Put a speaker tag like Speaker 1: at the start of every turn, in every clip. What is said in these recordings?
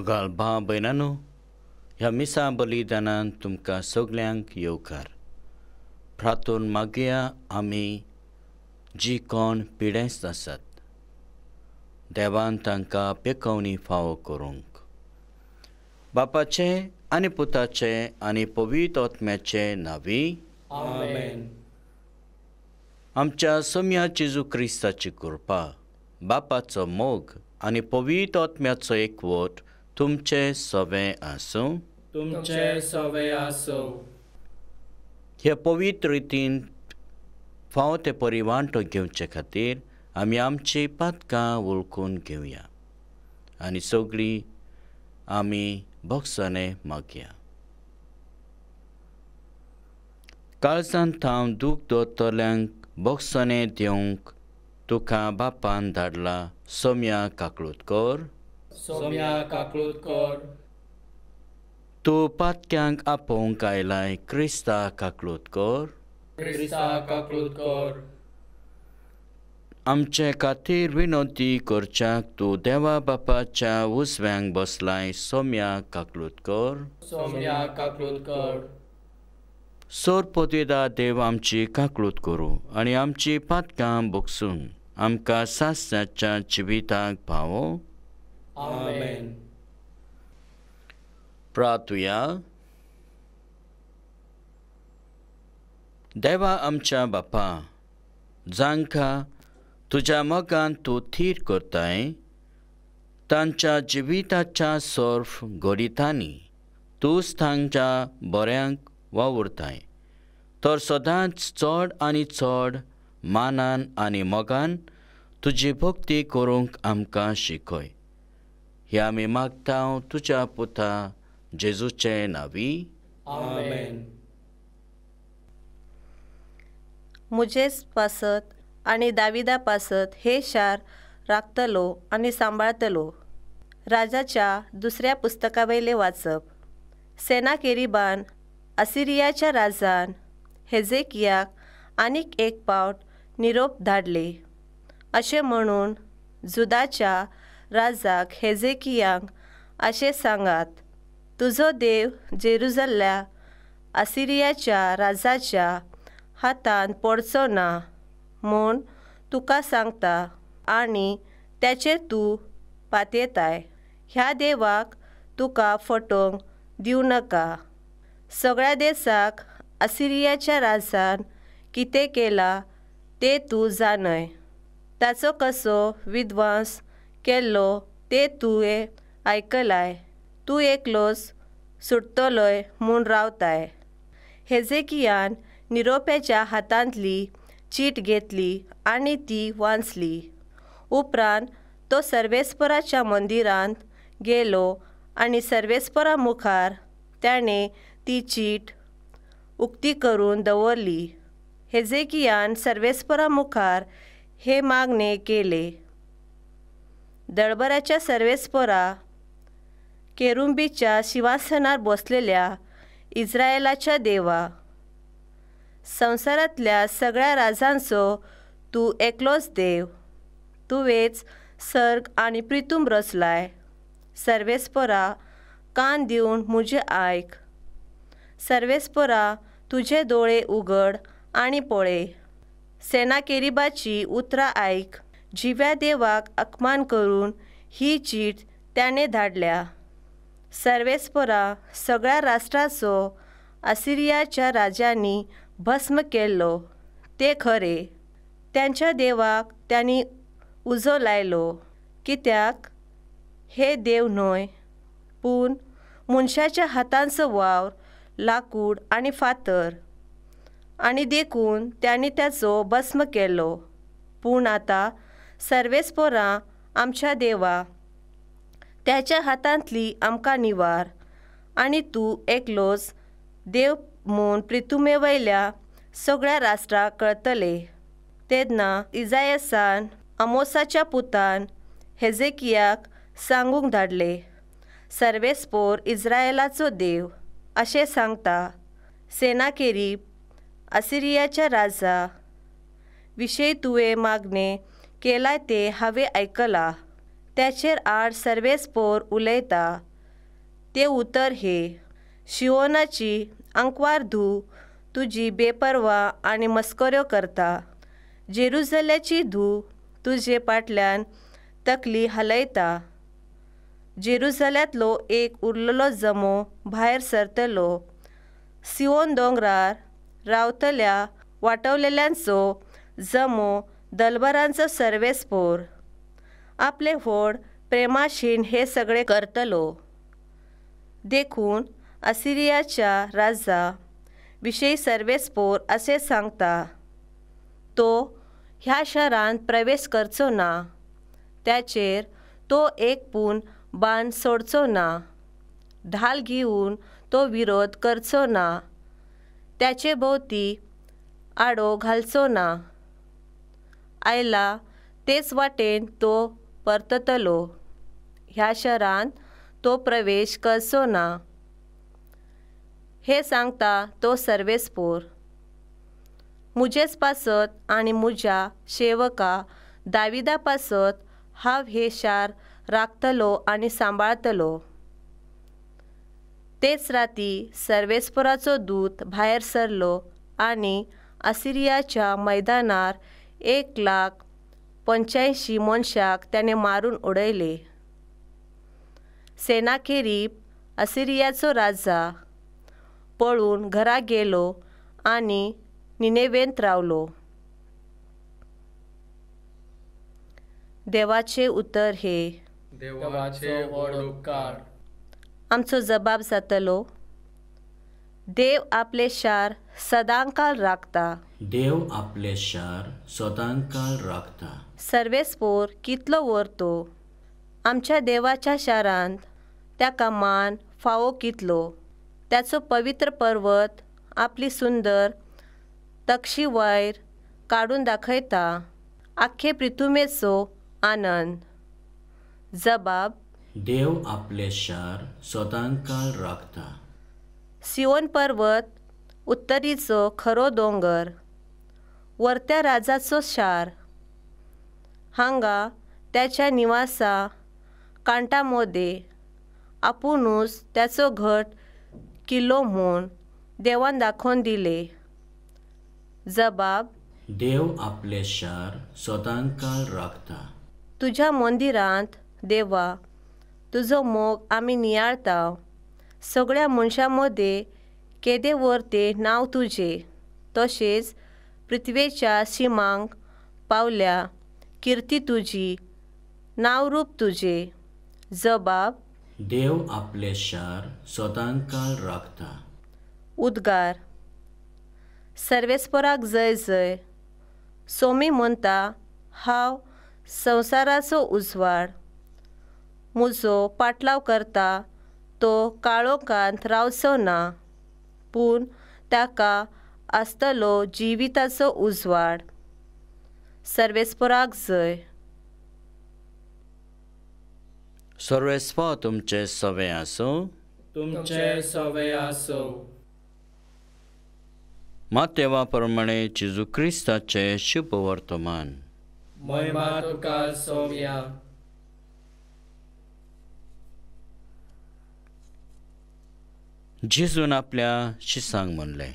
Speaker 1: मोगाल भाव भयणांनो ह्या मिसा बलिदानान तुमकां सगल्यांक येवकार प्रार्थून मागया आमी जी कोण पिडेस्त आसात देवान तांकां पिकवणी फावो करूंक बापाचे आनी पुताचे आनी पवित्र आत्म्याचे नावी आमच्या सोम्या चिजू क्रिस्ताची कृपा बापाचो मोग आनी पवित्र आत्म्याचो एकवट तुमचे सवे आसूं
Speaker 2: तुमचे सवे आसूं
Speaker 1: हे पवित्र रितीन फाव ते परिवांटो घेवचे खातीर आमी आमची पातकां वळखून घेवया आनी सगळीं आमी बोक्साने मागया काळजांत थांब दूख दोतोल्यांक बोक्साने देवंक तुका बापान धाडला सोम्या काकळूत कर
Speaker 2: Somya Kaklutkor
Speaker 1: Tupat kyang apong kailay Krista Kaklutkor
Speaker 2: Krista Kaklutkor
Speaker 1: आमचे खातीर विनंती करच्याक तूं देवा बापाच्या उसव्यांक बसलाय सोम्या काकलुतकर
Speaker 2: सोम्या काकलुतकर
Speaker 1: सोर पोतिदा देव आमची काकलूत करूं आनी आमची पातकां बोगसून आमकां सासाच्या जिविताक पावो
Speaker 2: आमेन
Speaker 1: प्रार्थूया देवा आमच्या बापा जांकां तुज्या मगान तूं थीर करताय तांच्या जिविताच्या सर्फ गोडितांनी तूंच तांच्या बऱ्यांक वावुरताय तर सदांच चड आनी चड मानान आनी मगान तुजी भक्ती करूंक आमकां शिकय ह्या आम्ही मागता तुझ्या पुता जेजूचे नावी
Speaker 2: आमेन
Speaker 3: मुजेस पासत आणि दाविदा पासत हे शार राखतलो आणि सांबाळतलो राजाच्या दुसऱ्या पुस्तकावेले वाचप सेना केरिबान असिरियाच्या राजान हेजेकियाक आणि एक पावट निरोप धाडले असे म्हणून जुदाच्या राजाक हेजेकियांक असे सांगात तुझो देव जेरुजल्ल्या आसिरियाच्या राजाच्या हातान पडचो ना म्हूण तुका सांगता आणि त्याचे तू पातेताय ह्या देवाक तुका फटोवंक दिवं नका सगळ्या देसाक असिरियाच्या राजान कितें केला ते तूं जाणय ताचो कसो विद्वांस केल्लो ते तुवें आयकलाय तूं एकलोच सुट्टलोय म्हूण रावताय हेजेकियान निरोपेच्या हातांतली चीट घेतली आनी ती वांचली उपरांत तो सर्वेस्पराच्या मंदिरांत गेलो आनी सर्वेस्परा मुखार ताणें ती चीट उक्ती करून दवरली हेजेकियान सर्वेस्परा मुखार हे मागणे केले दळबराच्या सर्वेस्पोरा केरुंबीच्या शिवासनार बसलेल्या इस्रायलाच्या देवा संसारातल्या सगळ्या राजांचो तू एकलोच देव तुवेंच सर्ग आणि प्रितूम रचलाय सर्वेस्परा कान देऊन मुझे आयक सर्वेस्परा तुझे दोळे उघड आणि पोळे सेना केरिबाची उतरा आयक जिव्या देवाक अपमान करून ही चीट त्याने धाडल्या सर्वेस्परा सगळ्या राष्ट्राचो आसिरियाच्या राजांनी भस्म केल्लो ते खरे त्यांच्या देवाक त्यांनी उजो लायलो कित्याक हे देव न्हय पूण मनशाच्या हातांचो वावर लाकूड आणि फातर आणि देखून त्यांनी त्याचो भस्म केल्लो पूण आतां सर्वेस्पोरां आमच्या देवा त्याच्या हातांतली आमकां निवार आणि तू एकलोच देव म्हूण प्रितुमे वयल्या सगळ्या राष्ट्राक कळतले तेदना इजायसान अमोसाच्या पुतान हेजेकियाक सांगूंक धाडले सर्वेस्पोर इस्रायलाचो देव अशें सांगता सेनाकेरीब आसिरियाच्या राजा विशयी तुवें मागणें केलाय ते हांवें आयकलां त्याचेर आड सर्वेस पोर उलयता ते उतर हे शिवोनाची अंकवार धू, तुझी बेपर्वा आणि मस्कऱ्यो करता जेरुजल्याची धू, तुझे पाटल्यान तकली हलयता जेरुजल्यातलो एक उरलेलो जमो भायर सरतलो सिओन दोंगरार रावतल्या वाटवलेल्यांचो जमो दलबरांचं सर्वेस आपले होड प्रेमाशीन हे सगळे करतलो देखून असिरियाच्या राजा विषयी सर्वेस्पोर असे सांगता तो ह्या शहरात प्रवेश करचो ना त्याचेर तो एक पून बाण सोडचो ना ढाल घेऊन तो विरोध करचो ना त्याचे भोवती आडो घालचो ना आयला तेच वाटेन तो परततलो ह्या शहरांत तो प्रवेश करचो ना हे सांगता तो सर्वेस्पोर मुजेच पासत आणि म्हज्या शेवका दाविदा पासत हांव हे शार राखतलो आणि सांबाळतलो तेच राती सर्वेस्पोराचो दूत भायर सरलो आणि असिरियाच्या मैदानार एक लाख पंच्याऐंशी मनशाक त्याने मारून उडयले सेनाखेरीप असिरियाचो राजा पळून घरा गेलो आणि निनेवेंत रावलो देवाचे उतर हे
Speaker 2: देवाचे
Speaker 3: आमचो जबाब जातलो देव आपले शार सदांकाल राखता
Speaker 1: देव आपले शार सदांकाल राखता
Speaker 3: सर्वेस्पोर कितलो वरतो आमच्या देवाच्या शारांत त्याका मान फावो कितलो त्याचो पवित्र पर्वत आपली सुंदर तक्षी वायर काढून दाखयता आख्खे प्रिथुमेचो आनंद जबाब
Speaker 1: देव आपले शार सदांकाल राखता
Speaker 3: सिओन पर्वत उत्तरीचो खरो दोंगर वरत्या राजाचो शार हांगा त्याच्या निवासा कांटा मोदे आपुणूच त्याचो घट किल्लो म्हूण देवान दाखोवन दिले जबाब
Speaker 1: देव आपले शार स्वतंत्र काळ राखता
Speaker 3: तुझ्या मंदिरांत देवा तुजो मोग आमी नियाळता सगळ्या मनशां मदीं केदे ते नाव तुझे तसेच पृथ्वीच्या सीमांक पावल्या कीर्ती तुझी नावरूप तुझे. जबाब
Speaker 1: देव आपले शार राखता
Speaker 3: उद्गार सर्वेस्पराक जय जय सोमी म्हणता हांव संवसाराचो उजवाड म्हजो पाटलाव करता तो काळोकांत रावचो ना पूण ताका आसतलो जिविताचो उजवाड सर्वेस्पराक जय
Speaker 1: सर्वेस्पर तुमचे सवे आसूं
Speaker 2: तुमचे सवे आसूं
Speaker 1: मातेवा तेवा प्रमाणे जिजू क्रिस्ताचे शुभ वर्तमान
Speaker 2: महिमा तुका सोमया
Speaker 1: जिजून आपल्या शिसांग म्हणले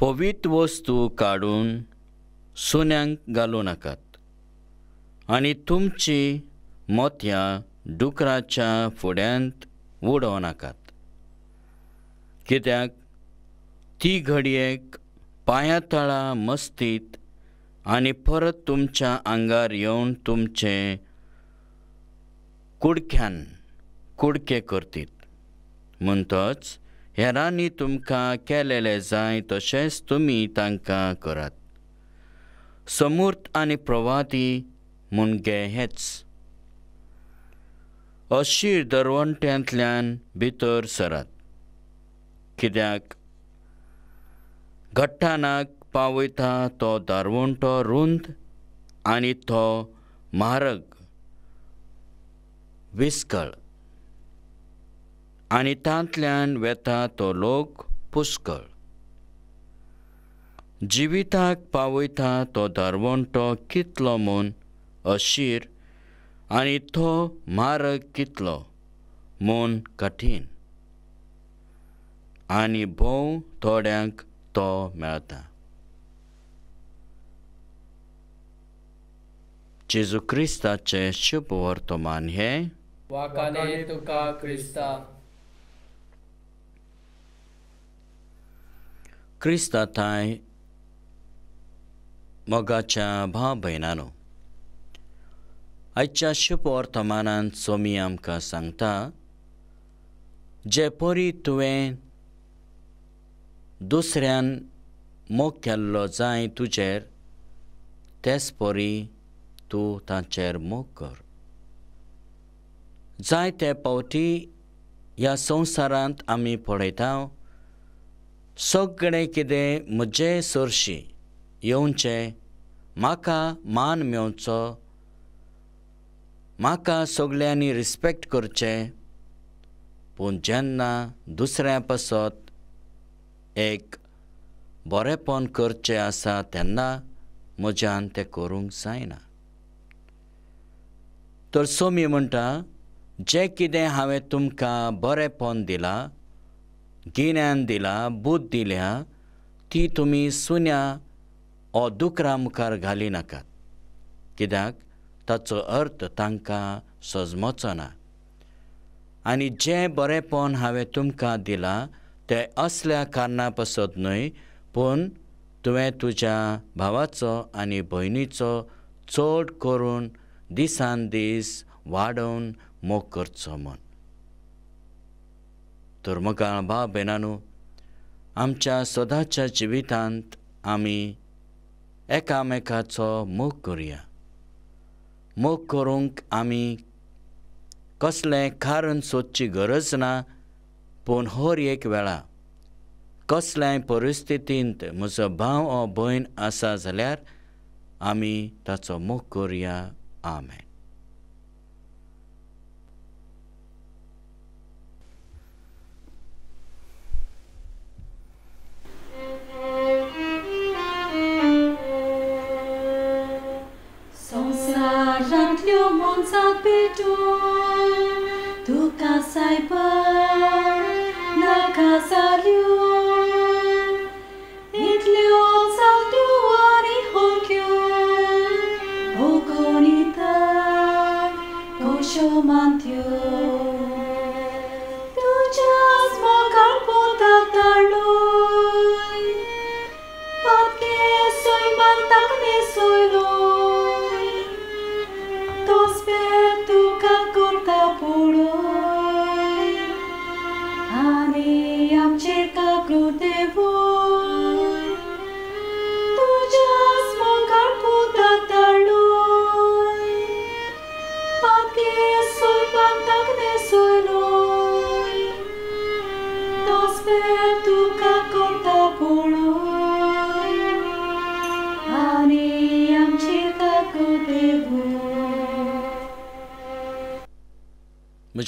Speaker 1: पवित्र वस्तू काढून सोन्यांक घालू नाकात आणि तुमची मोत्या डुकराच्या फुड्यांत उडोव नाकात कित्याक ती घडयेक पाया तळा मस्तीत आनी परत तुमच्या आंगार येवन तुमचे कुडख्यान कुडके करतीत म्हणतच हेरांनी तुमकां केलेले जाय तशेंच तुमी तांकां करात समूर्त आनी प्रवादी गे हेच अशीर दरवंट्यांतल्यान भितर सरात कित्याक घट्टानाक पावयता तो दारवंटो रुंद आनी तो म्हारग विस्कळ आणि तांतल्यान वेता तो लोक पुष्कळ जिविताक पावयता तो तो कितलो म्हूण अशीर आणि तो मारग कितलो म्हूण कठीण आनी भोव थोड्यांक तो मेळटा जेजू क्रिस्ताचे शुभ वर्तमान हे
Speaker 2: वाकाने तुका क्रिस्ता
Speaker 1: क्रिस्ता मगाच्या मोगाच्या भाव भयणानो आयच्या शुभ वर्तमानान सोमी आमकां सांगता जे परी तुवें दुसऱ्यान मोग केल्लो जाय तुजेर तेच परी तूं तांचेर मोग कर जाय ते पावटी ह्या संवसारांत आमी पळयता सगळें कितें म्हजे सरशी येवचें म्हाका मान मेवचो म्हाका सगळ्यांनी रिस्पेक्ट करचें पूण जेन्ना दुसऱ्या पासत एक बरेंपण करचें आसा तेन्ना म्हज्यान तें करूंक जायना तर सोमी म्हणटा जें कितें हांवें तुमकां बरेंपण दिलां गिन्यान दिला बुद्ध दिल्या ती तुम्ही सुन्या ओ दुकरा मुखार घाली नाकात कित्याक ताचो अर्थ तांकां सजमोचो ना आनी जे बरेपण हांवें तुमकां दिला ते असल्या कारणा पसत न्हय पूण तुवें तुज्या भावाचो आनी भयणीचो चड करून दिसान दीस वाडोवन मोग करचो म्हूण धर्मकाळबा बेनानू आमच्या सदांच्या जिवितांत आमी एकामेकाचो मोग करुया मोग करूंक आमी कसलें कारण सोदची गरज ना पूण होर एक वेळा कसल्याय परिस्थितींत म्हजो भाव ओ भयण आसा जाल्यार आमी ताचो मोग करुया आमेन
Speaker 4: Yo mon sa pitu Tu kasai bai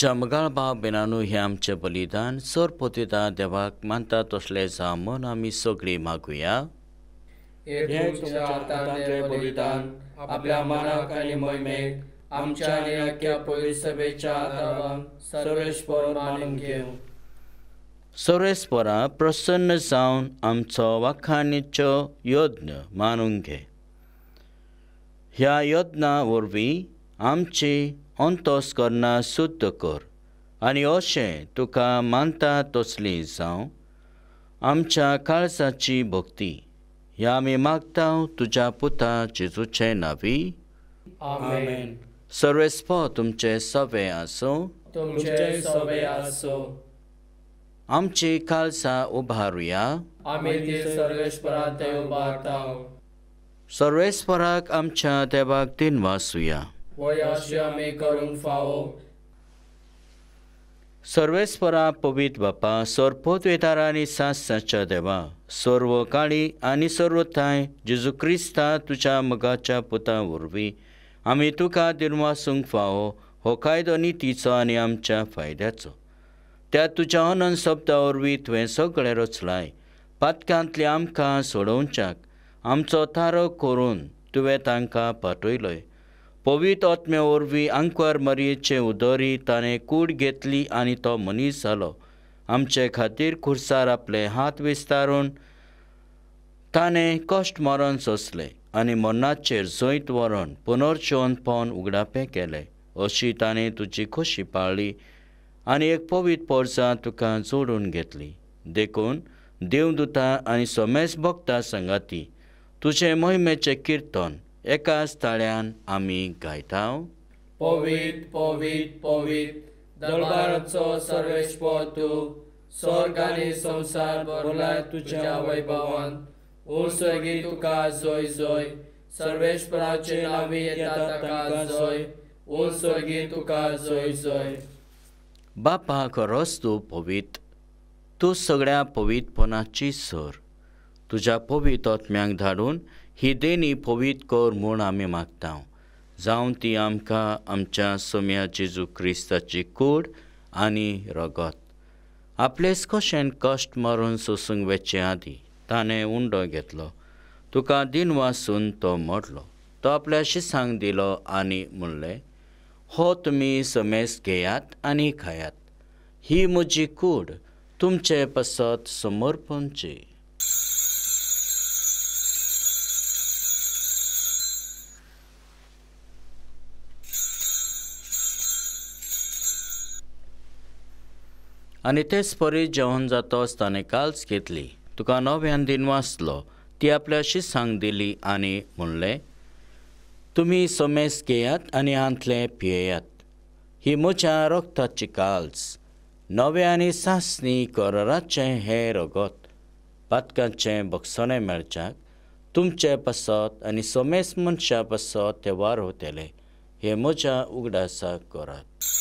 Speaker 1: जमगाळ बाब बेनानू हे आमचे बलिदान सर पोतिता देवाक मानता तसलें जा आमी सगळीं मागुया
Speaker 4: मागूया तुमच्या हातांतलें बलिदान आपल्या मनाक आनी मोहिमेक आमच्या आनी
Speaker 2: आख्या पोलीस सभेच्या आदारान सर्वेस्पर मानून घेव
Speaker 1: सर्वेस्परा प्रसन्न जावन आमचो वाखाणीच्यो यत्न मानून घे ह्या यत्ना वरवीं आमची अंतस्करणां शुद्ध कर आनी अशें तुका मानता तसली जावं आमच्या काळसाची भक्ती ह्या आमी मागता तुज्या पुता जेजूचे नावी सर्वेस्प तुमचे सवे आसूं
Speaker 2: तुमचे आसूं
Speaker 1: आमची काळसा उभारुया आमी सर्वेस्पराक आमच्या देवाक दिन वासुया सर्वेस्परा पवित बापा सोरपोत आणि सास साच्या देवा सर्व काळी आणि सर्वथाय जेजू क्रिस्ता तुज्या मगाच्या पुता वरवीं आमी तुका दिर्मासूंक फावो हो कायदो तिचो आनी आमच्या फायद्याचो त्या तुज्या अनन सप्ता वरवीं तुवें सगळें रचलाय पातकांतले आमकां सोडोवच्याक आमचो थारो करून तुवें तांकां पाठयलोय पवित वरवीं आंकवार मरयेचें उदरी ताणें कूड घेतली आनी तो मनीस जालो आमचे खातीर खुर्सार आपले हात विस्तारून ताणें कश्ट मरण सोंसलें आनी मरणाचेर जंयत व्हरोन पुनर्जोवन पावन उगडापें केलें अशी ताणें तुजी खोशी पाळली आनी एक पवित पोरसां तुका जोडून घेतली देखून देवदूता आनी सोमेस भक्तां संगाती तुजें महिमेचें कीर्तन एकाच ताळ्यान आमी गायताव
Speaker 2: पवित पवित पवित दरबाराचो सर्वेश्व तूं स्वर्ग संसार संवसार भरला तुज्या वैभवान उसगी तुका जोय जोय सर्वेश्वराचे नावी येता ताका जोय उसगी तुका जोय जोय
Speaker 1: बापा खरोच तूं पवित तूं सगळ्या पवीतपणाची सर तुज्या पवितोत्म्यांक धाडून ही देणी पवीत कोर म्हूण आम्ही मागता जावं ती आमकां आमच्या सोम्या जेजू क्रिस्ताची कूड आनी रगत आपलेच कशेन कश्ट मारून सोसूंक वेचे आदीं ताणें उंडो घेतलो तुका दिन वासून तो मोडलो तो आपल्या शिसांक दिलो आनी म्हणलें हो तुमी समेस घेयात आनी खायात ही म्हजी कूड तुमचे पसत समर्पणची आणि तेच परी जेवण जातो असताने कालच घेतली तुका नव्यान दिन वाचलो ती आपल्या अशीच सांग दिली आणि म्हणले तुम्ही सोमेस घेयात आणि आंतले पियेयात ही म्हज्या रोगताची काल्स नवे आणि सासनी कोरराचें हे रगत पातकांचे बक्षणे मेळच्याक तुमचे पासत आणि सोमेस मनशा पासत ते वार होतले हे म्हज्या उगडासा करात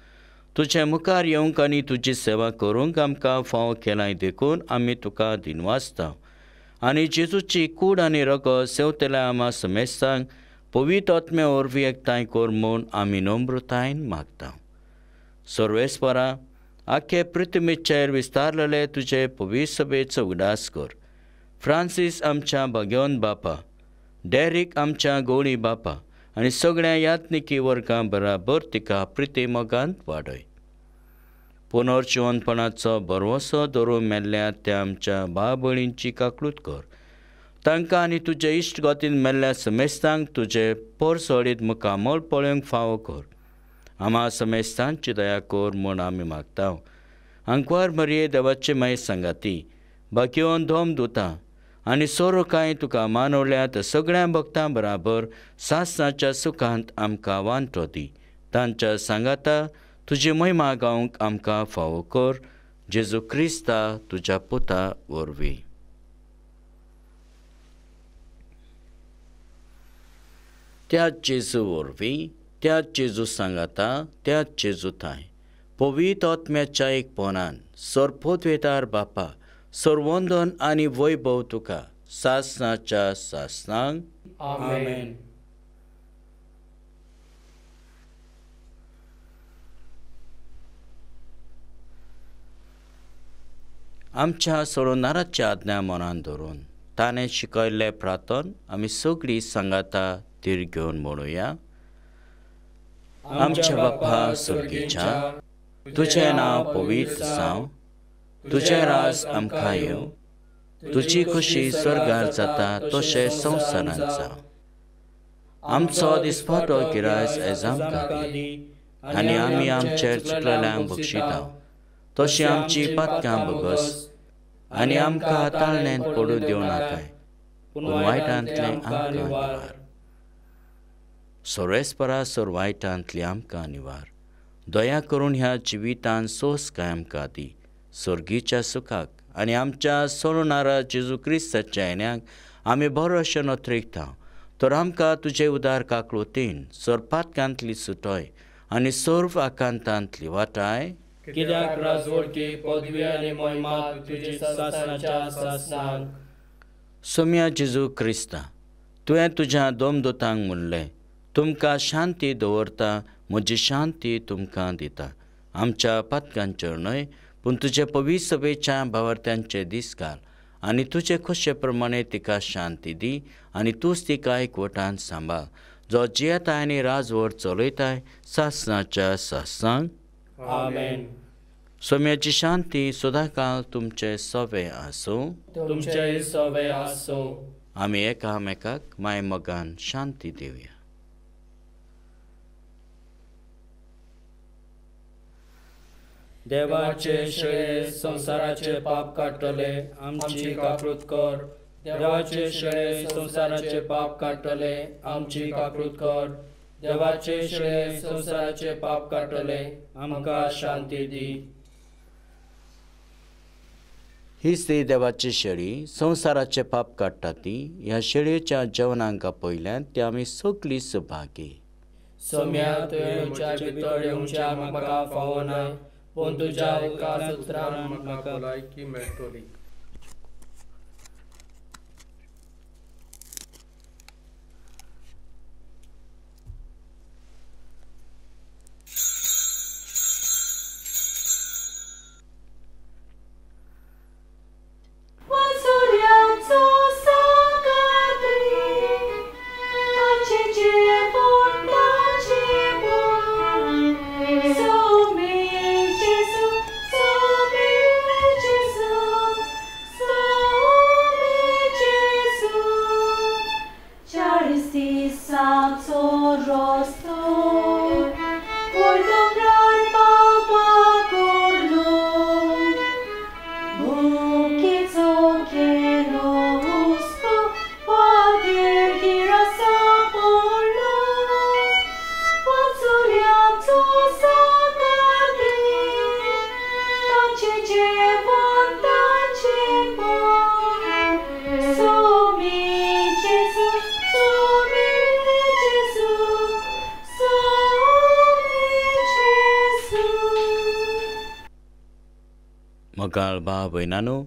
Speaker 1: तुझे मुखार येवंक आनी तुजी सेवा करूंक आमकां फाव केलाय देखून आमी तुका दिनवासता आनी जेजूची कूड आनी रगत सेवतेला आमा समेस्तांक पवित आत्मे वरवीं एकठांय कर म्हूण आमी नम्रतायेन मागता सर्वेस्परा आख्खे पृथ्वीचेर विस्तारलेले तुजे पवित सभेचो उगडास कर फ्रांसीस आमच्या भाग्यवन बापा डॅरीक आमच्या गोळी बापा आनी सगळ्या यात्निकी वर्गां बराबर तिका प्रितेमोगान वाडय पुनर्जिवनपणाचो भरवसो धरून मेल्ल्या त्या आमच्या बाबळींची काकलूत कर तांकां आनी तुजे इश्ट गतीन मेल्ल्या समेस्तांक तुजे पोरसोडीत मुखामोल पळोवंक फावो कर आम्हा समेस्तांची दया कर म्हूण आमी मागता आंकवार मरये देवाचे मागीर सांगाती बाकी धोम धुतां आणि सोरो काय तुका मानवल्या तर सगळ्या भक्तां बराबर सासाच्या सुखांत आमकां वांटो दी तांच्या सांगाता तुजी महिमा गावंक आमकां फावो कर जेजू क्रिस्ता तुज्या पुता वरवी त्या जेजू वरवी त्या जेजू सांगाता त्या जेजू थांय पवित आत्म्याच्या एक पोनान सरपोत वेतार बापा सर्वंदन आनी वैभव तुका सासनाच्या सासनांक आमेन आमच्या सोडोनाराच्या आज्ञा मनान धरून ताणें शिकयल्लें प्रार्थन आमी सगळीं सांगाता धीर घेवन म्हणुया आमच्या बापा सुर्गेच्या तुजें नांव पवित्र जावं तुझ्या राज आमकां येव
Speaker 2: तुझी खुशी स्वर्गार जाता तशें जावं
Speaker 1: आमचो दिसपाटो गिरायस एजाम आमकां दी आनी आमी आमचे चुकलेल्यांक बक्षिता तशी आमची पातकां बगस
Speaker 3: आनी आमकां ताळणेंत पडू दिवं नाकाय पूण वायटांतलें
Speaker 1: आमकां निवार सोरेस्परा सोर वायटांतली आमकां निवार दया करून ह्या जिवितान सोस कायम आमकां दी स्वर्गीच्या सुखाक आनी आमच्या सोडणारा जेजू क्रिस्ताच्या येण्याक आमी बरो अशें नोत्रिकता तर आमकां तुजे उदार काकलोतीन कांतली सुटोय आनी सोर्फ आकांतांतली वाटाय
Speaker 2: कित्याक राजवटी पदवी आनी महिमा तुजी
Speaker 1: सोम्या जेजू क्रिस्ता तुवें तुज्या दोमदोतांक म्हणलें तुमकां शांती दवरता म्हजी शांती तुमकां दिता आमच्या पातकांचेर न्हय पूण तुजे पवीत सभेच्या भावार्थ्यांचे दीस घाल आनी तुजे खोशे प्रमाणे तिका शांती दी आनी तूंच तिका एकवटान सांबाळ जो जियेता आनी राजवड चलयताय सासनाच्या सासांग सोम्याची शांती सदां काल तुमचे सवे आसूं
Speaker 2: तुमचे सवे आसूं
Speaker 1: आमी एकामेकाक मगान शांती दिवया
Speaker 2: देवाचे शेळे संसाराचे पाप काटले आमची काकृत कर देवाचे शेळे संसाराचे पाप काटले आमची काकृत कर देवाचे शेळे संसाराचे पाप काटले आमका शांती दी
Speaker 1: ही स्त्री देवाची शेळी संवसाराचे पाप काडटा ती ह्या शेळयेच्या जेवणांका पयल्यान ती आमी सगळी सुभागी
Speaker 2: सोम्या तुवें भितर येवच्या म्हाका पोंतूच्या कासुत्रान सूत्रांमका कोलाई की मेळटली
Speaker 4: बा भाव
Speaker 1: न्हू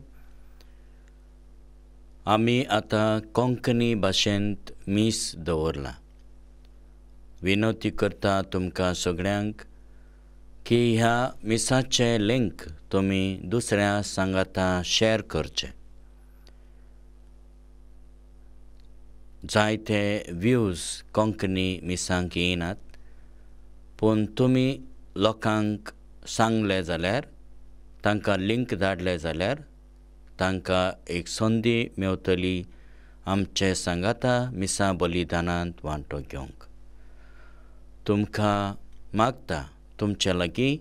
Speaker 1: आमी आतां कोंकणी भाशेंत मीस दवरला विनंती करता तुमकां सगळ्यांक की ह्या मिसाचे लिंक तुमी दुसऱ्या सांगाता शेअर करचे जायते व्यूज कोंकणी मिसांक येनात पूण तुमी लोकांक सांगले जाल्यार तांकां लिंक धाडले जाल्यार तांकां एक संदी मेवतली आमचे सांगाता मिसा बलिदानांत वांटो घेवंक तुमकां मागता तुमचे लागीं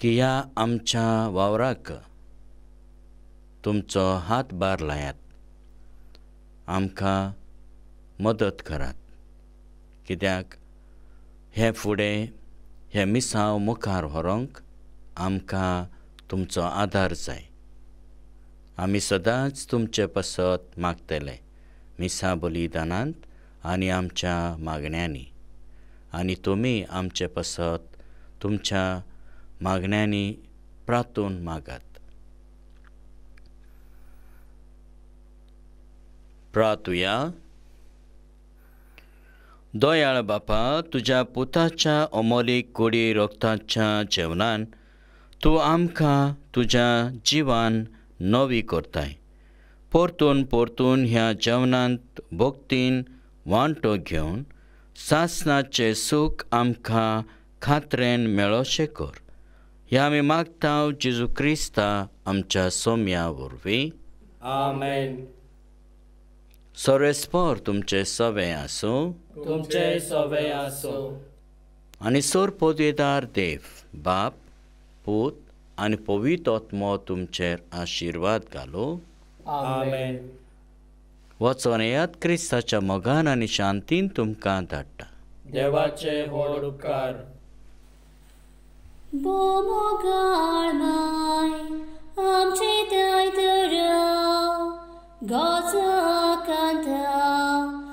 Speaker 1: की ह्या आमच्या वावराक तुमचो हात बार लायात आमकां मदत करात कित्याक हे फुडें हे मिसांव मुखार व्हरोंक आमकां तुमचो आदार जाय आमी सदांच तुमचे पसत मागतले मिसा बलिदानांत आनी आमच्या मागण्यांनी आनी तुमी आमचे पसत तुमच्या मागण्यांनी प्रातून मागात प्रातुया दोयाळ बापा तुज्या पुताच्या अमोलीक कोडी रोगताच्या जेवणांत तूं आमकां तुज्या जिवान नवी करताय परतून परतून ह्या जेवणांत भक्तीन वांटो घेवन सासनाचें सूख आमकां खात्रेन मेळोशें कर हे आमी मागता जिजू क्रिस्ता आमच्या सोम्या वरवीं
Speaker 2: आमेन
Speaker 1: सोरेस्पोर तुमचे सवे आसूं
Speaker 2: तुमचे सवे आसूं
Speaker 1: आनी सोर पोदेदार देव बाप पूत आनी पवित आत्मो तुमचेर आशिर्वाद घालो आमेन वचोन येयात क्रिस्ताच्या मगान आनी शांतीन तुमकां धाडटा
Speaker 2: देवाचे व्हड
Speaker 4: आमचे गाजा